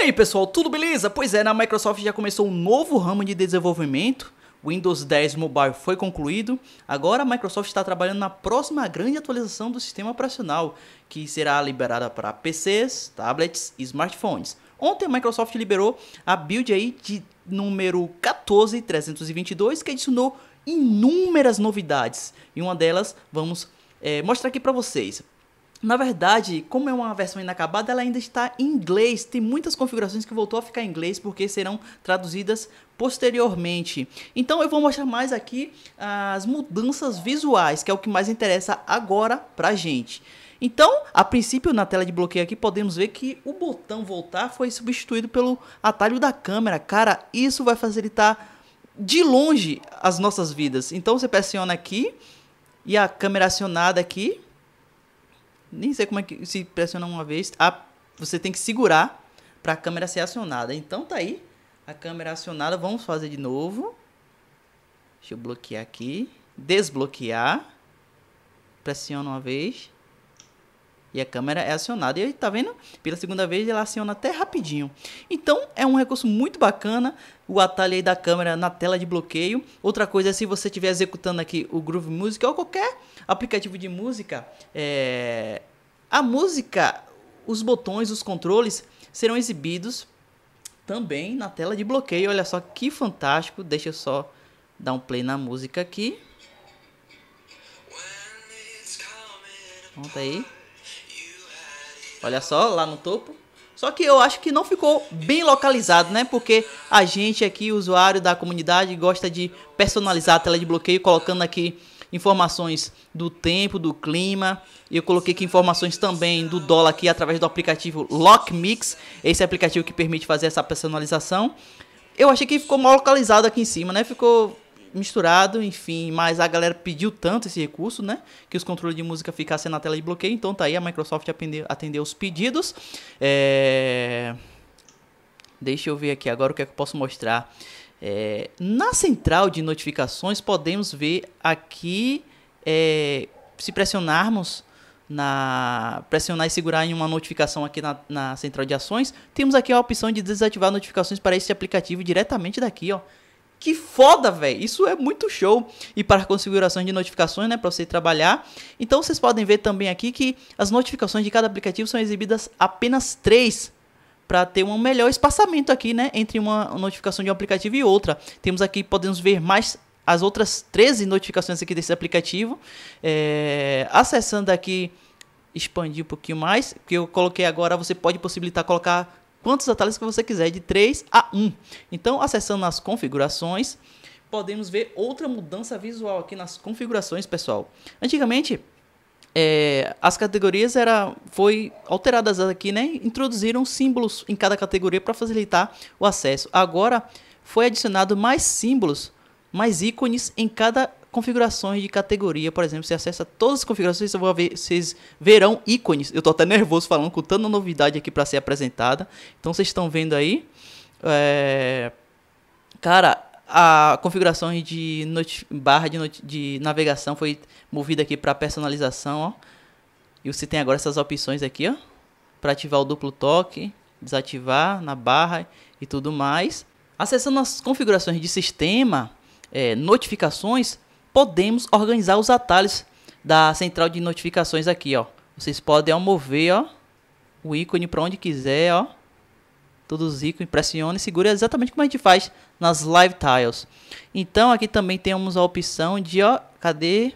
E aí pessoal, tudo beleza? Pois é, na Microsoft já começou um novo ramo de desenvolvimento. Windows 10 Mobile foi concluído. Agora a Microsoft está trabalhando na próxima grande atualização do sistema operacional, que será liberada para PCs, tablets e smartphones. Ontem a Microsoft liberou a build aí de número 14322 que adicionou inúmeras novidades. E uma delas vamos é, mostrar aqui para vocês. Na verdade, como é uma versão inacabada, ela ainda está em inglês. Tem muitas configurações que voltou a ficar em inglês porque serão traduzidas posteriormente. Então eu vou mostrar mais aqui ah, as mudanças visuais, que é o que mais interessa agora pra gente. Então, a princípio, na tela de bloqueio aqui, podemos ver que o botão voltar foi substituído pelo atalho da câmera. Cara, isso vai facilitar de longe as nossas vidas. Então, você pressiona aqui e a câmera acionada aqui nem sei como é que se pressiona uma vez, a, você tem que segurar para a câmera ser acionada. Então tá aí a câmera acionada, vamos fazer de novo. Deixa eu bloquear aqui, desbloquear. Pressiona uma vez. E a câmera é acionada. E aí, tá vendo? Pela segunda vez ela aciona até rapidinho. Então, é um recurso muito bacana o atalho aí da câmera na tela de bloqueio. Outra coisa é se você estiver executando aqui o Groove Music ou qualquer aplicativo de música é, a música, os botões, os controles serão exibidos também na tela de bloqueio. Olha só que fantástico. Deixa eu só dar um play na música aqui. Pronto aí. Olha só, lá no topo. Só que eu acho que não ficou bem localizado, né? Porque a gente aqui, usuário da comunidade, gosta de personalizar a tela de bloqueio, colocando aqui informações do tempo, do clima. Eu coloquei aqui informações também do dólar aqui através do aplicativo Lockmix, esse aplicativo que permite fazer essa personalização. Eu achei que ficou mal localizado aqui em cima, né? Ficou misturado, enfim, mas a galera pediu tanto esse recurso, né? Que os controles de música ficassem na tela de bloqueio. Então tá aí, a Microsoft atendeu, atendeu os pedidos. É... Deixa eu ver aqui agora o que é que eu posso mostrar. É, na central de notificações, podemos ver aqui, é, se pressionarmos, na pressionar e segurar em uma notificação aqui na, na central de ações, temos aqui a opção de desativar notificações para esse aplicativo diretamente daqui, ó. Que foda, velho! Isso é muito show! E para configuração de notificações, né, para você trabalhar. Então vocês podem ver também aqui que as notificações de cada aplicativo são exibidas apenas três para ter um melhor espaçamento aqui, né, entre uma notificação de um aplicativo e outra. Temos aqui, podemos ver mais as outras 13 notificações aqui desse aplicativo. É, acessando aqui, expandir um pouquinho mais, que eu coloquei agora, você pode possibilitar colocar quantos atalhos que você quiser, de 3 a 1. Então, acessando as configurações, podemos ver outra mudança visual aqui nas configurações, pessoal. Antigamente, é, as categorias era, foi alteradas aqui, né? Introduziram símbolos em cada categoria para facilitar o acesso. Agora foi adicionado mais símbolos, mais ícones em cada configurações de categoria, por exemplo, você acessa todas as configurações, vocês verão ícones. Eu estou até nervoso falando com tanta novidade aqui para ser apresentada. Então vocês estão vendo aí, é... cara, a configuração de barra de, de, navegação foi movida aqui para personalização, ó. E você tem agora essas opções aqui, ó, para ativar o duplo toque, desativar na barra e tudo mais. Acessando as configurações de sistema, é, notificações, podemos organizar os atalhos da central de notificações aqui, ó. Vocês podem mover, ó, o ícone para onde quiser, ó todos os impressione, segure segura exatamente como a gente faz nas live tiles. Então aqui também temos a opção de, ó, cadê?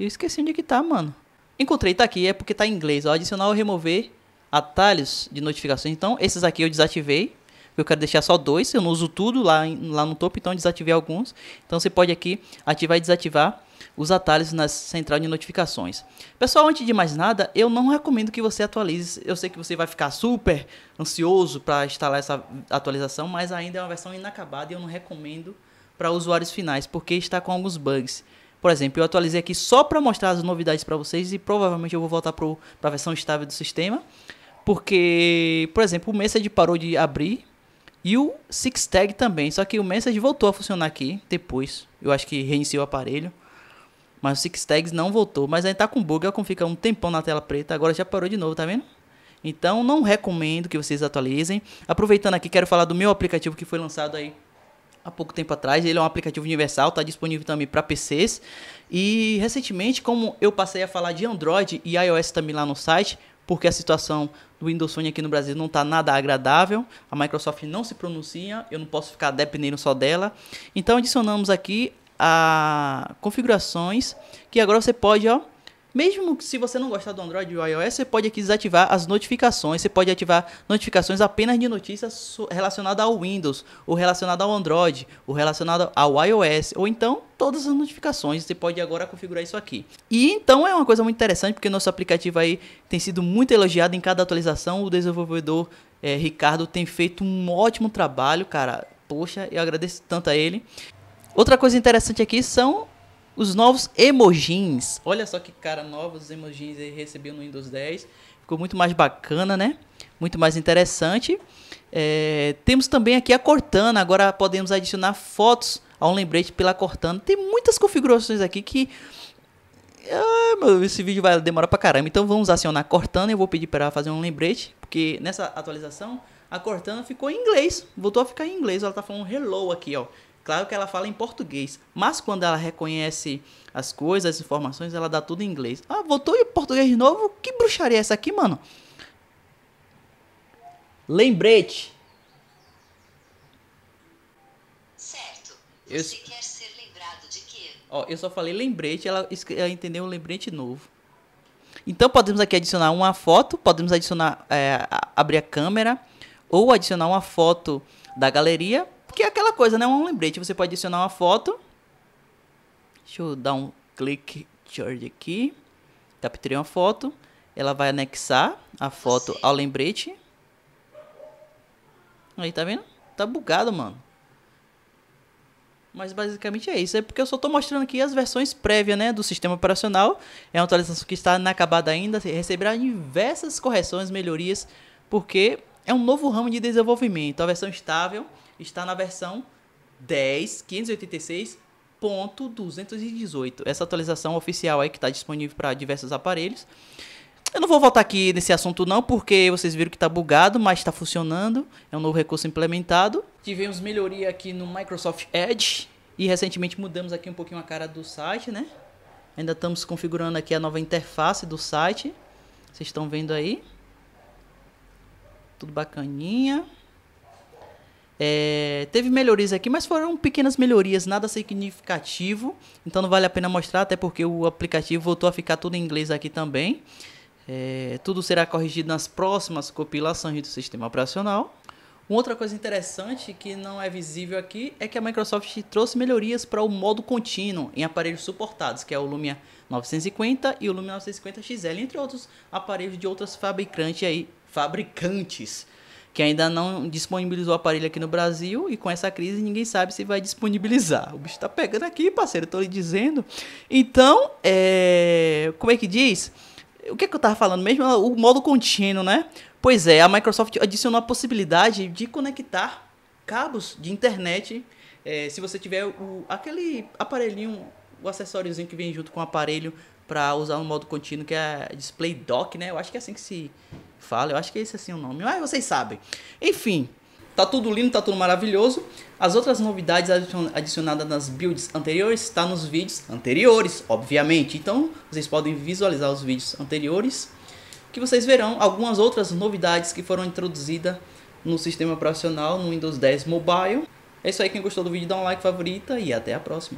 Eu esqueci onde é que tá, mano. Encontrei, tá aqui, é porque tá em inglês, ó, adicionar ou remover atalhos de notificações. Então esses aqui eu desativei, eu quero deixar só dois, eu não uso tudo lá, lá no topo, então desativei alguns. Então você pode aqui ativar e desativar os atalhos na central de notificações. Pessoal, antes de mais nada, eu não recomendo que você atualize. Eu sei que você vai ficar super ansioso para instalar essa atualização, mas ainda é uma versão inacabada e eu não recomendo para usuários finais, porque está com alguns bugs. Por exemplo, eu atualizei aqui só para mostrar as novidades para vocês e provavelmente eu vou voltar para a versão estável do sistema. Porque, por exemplo, o Message parou de abrir e o Six Tag também. Só que o Message voltou a funcionar aqui depois. Eu acho que reiniciou o aparelho. Mas o Six Tags não voltou. Mas aí tá com bug, ela fica um tempão na tela preta. Agora já parou de novo, tá vendo? Então não recomendo que vocês atualizem. Aproveitando aqui, quero falar do meu aplicativo que foi lançado aí há pouco tempo atrás. Ele é um aplicativo universal, está disponível também para PCs. E recentemente, como eu passei a falar de Android e iOS também lá no site, porque a situação do Windows Phone aqui no Brasil não está nada agradável, a Microsoft não se pronuncia, eu não posso ficar dependendo só dela. Então adicionamos aqui a configurações, que agora você pode, ó, mesmo se você não gostar do Android ou iOS, você pode aqui desativar as notificações. Você pode ativar notificações apenas de notícias relacionadas ao Windows, ou relacionadas ao Android, ou relacionadas ao iOS, ou então todas as notificações. Você pode agora configurar isso aqui. E então é uma coisa muito interessante, porque nosso aplicativo aí tem sido muito elogiado em cada atualização. O desenvolvedor é, Ricardo tem feito um ótimo trabalho, cara. Poxa, eu agradeço tanto a ele. Outra coisa interessante aqui são os novos emojis. Olha só que cara, novos emojis ele recebeu no Windows 10. Ficou muito mais bacana, né? Muito mais interessante. É, temos também aqui a Cortana. Agora podemos adicionar fotos a um lembrete pela Cortana. Tem muitas configurações aqui que ah, meu, esse vídeo vai demorar pra caramba. Então vamos acionar a Cortana. Eu vou pedir para ela fazer um lembrete, porque nessa atualização a Cortana ficou em inglês. Voltou a ficar em inglês. Ela tá falando hello aqui, ó. Claro que ela fala em português, mas quando ela reconhece as coisas, as informações, ela dá tudo em inglês. Ah, voltou em português de novo? Que bruxaria é essa aqui, mano? Lembrete. Certo. Eu... Você quer ser lembrado de quê? Ó, eu só falei lembrete, ela, ela entendeu o lembrete novo. Então podemos aqui adicionar uma foto, podemos adicionar, é, abrir a câmera ou adicionar uma foto da galeria porque é aquela coisa, né? Um lembrete. Você pode adicionar uma foto. Deixa eu dar um clique George aqui. Capturei tá, uma foto. Ela vai anexar a foto ao lembrete. Aí, tá vendo? Tá bugado, mano. Mas basicamente é isso. É porque eu só estou mostrando aqui as versões prévias né, do sistema operacional. É uma atualização que está inacabada ainda. Receberá diversas correções, melhorias, porque é um novo ramo de desenvolvimento. A versão estável está na versão 10.586.218. Essa atualização oficial aí que está disponível para diversos aparelhos. Eu não vou voltar aqui nesse assunto não, porque vocês viram que está bugado, mas está funcionando. É um novo recurso implementado. Tivemos melhoria aqui no Microsoft Edge e recentemente mudamos aqui um pouquinho a cara do site, né? Ainda estamos configurando aqui a nova interface do site. Vocês estão vendo aí? Tudo bacaninha. É, teve melhorias aqui, mas foram pequenas melhorias, nada significativo. Então não vale a pena mostrar, até porque o aplicativo voltou a ficar tudo em inglês aqui também. É, tudo será corrigido nas próximas compilações do sistema operacional. Uma outra coisa interessante que não é visível aqui é que a Microsoft trouxe melhorias para o modo contínuo em aparelhos suportados, que é o Lumia 950 e o Lumia 950 XL, entre outros aparelhos de outras fabricantes aí, fabricantes que ainda não disponibilizou o aparelho aqui no Brasil e com essa crise ninguém sabe se vai disponibilizar. O bicho está pegando aqui, parceiro, estou lhe dizendo. Então, é... como é que diz? O que, é que eu estava falando mesmo? É o modo contínuo, né? Pois é, a Microsoft adicionou a possibilidade de conectar cabos de internet. É, se você tiver o, aquele aparelhinho, o acessóriozinho que vem junto com o aparelho para usar no modo contínuo, que é a Display Dock, né? Eu acho que é assim que se fala. Eu acho que é esse assim o nome. Mas vocês sabem. Enfim, tá tudo lindo, tá tudo maravilhoso. As outras novidades adicionadas nas builds anteriores está nos vídeos anteriores, obviamente. Então, vocês podem visualizar os vídeos anteriores que vocês verão algumas outras novidades que foram introduzidas no sistema operacional no Windows 10 Mobile. É isso aí, quem gostou do vídeo dá um like, favorita e até a próxima.